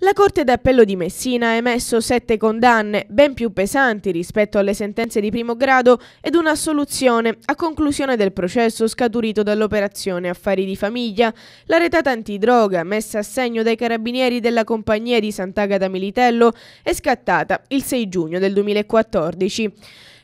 La Corte d'Appello di Messina ha emesso sette condanne, ben più pesanti rispetto alle sentenze di primo grado, ed un'assoluzione a conclusione del processo scaturito dall'operazione Affari di Famiglia. La retata antidroga, messa a segno dai carabinieri della compagnia di Sant'Agata Militello, è scattata il 6 giugno del 2014.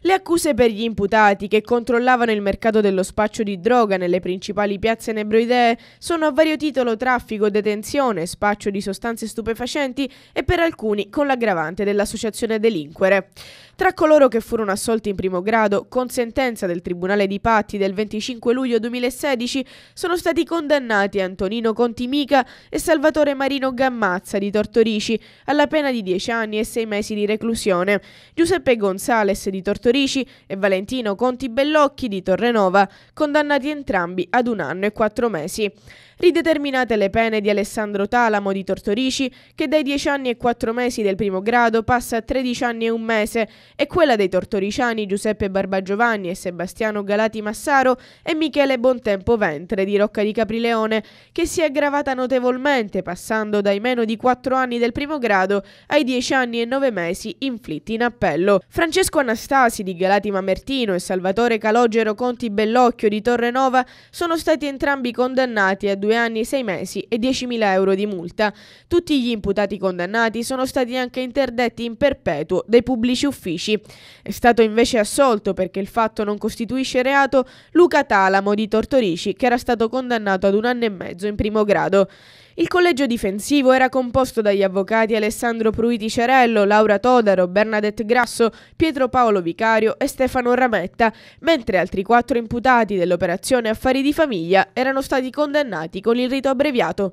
Le accuse per gli imputati che controllavano il mercato dello spaccio di droga nelle principali piazze nebroidee sono a vario titolo traffico, detenzione, spaccio di sostanze stupefacenti e per alcuni con l'aggravante dell'associazione delinquere. Tra coloro che furono assolti in primo grado, con sentenza del Tribunale di Patti del 25 luglio 2016, sono stati condannati Antonino Contimica e Salvatore Marino Gammazza di Tortorici alla pena di 10 anni e 6 mesi di reclusione, Giuseppe Gonzales di Tortorici Torrici e Valentino Conti Bellocchi di Torrenova, condannati entrambi ad un anno e quattro mesi. Rideterminate le pene di Alessandro Talamo di Tortorici, che dai 10 anni e 4 mesi del primo grado passa a 13 anni e un mese, e quella dei tortoriciani Giuseppe Barbagiovanni e Sebastiano Galati Massaro e Michele Bontempo Ventre di Rocca di Caprileone, che si è aggravata notevolmente passando dai meno di 4 anni del primo grado ai 10 anni e 9 mesi inflitti in appello. Francesco Anastasi ragazzi di Galati Mamertino e Salvatore Calogero Conti Bellocchio di Torrenova sono stati entrambi condannati a due anni e sei mesi e 10.000 euro di multa. Tutti gli imputati condannati sono stati anche interdetti in perpetuo dai pubblici uffici. È stato invece assolto perché il fatto non costituisce reato Luca Talamo di Tortorici che era stato condannato ad un anno e mezzo in primo grado. Il collegio difensivo era composto dagli avvocati Alessandro Pruiti Cerello, Laura Todaro, Bernadette Grasso, Pietro Paolo Vicari, Cagliario e Stefano Rametta, mentre altri quattro imputati dell'operazione Affari di Famiglia erano stati condannati con il rito abbreviato.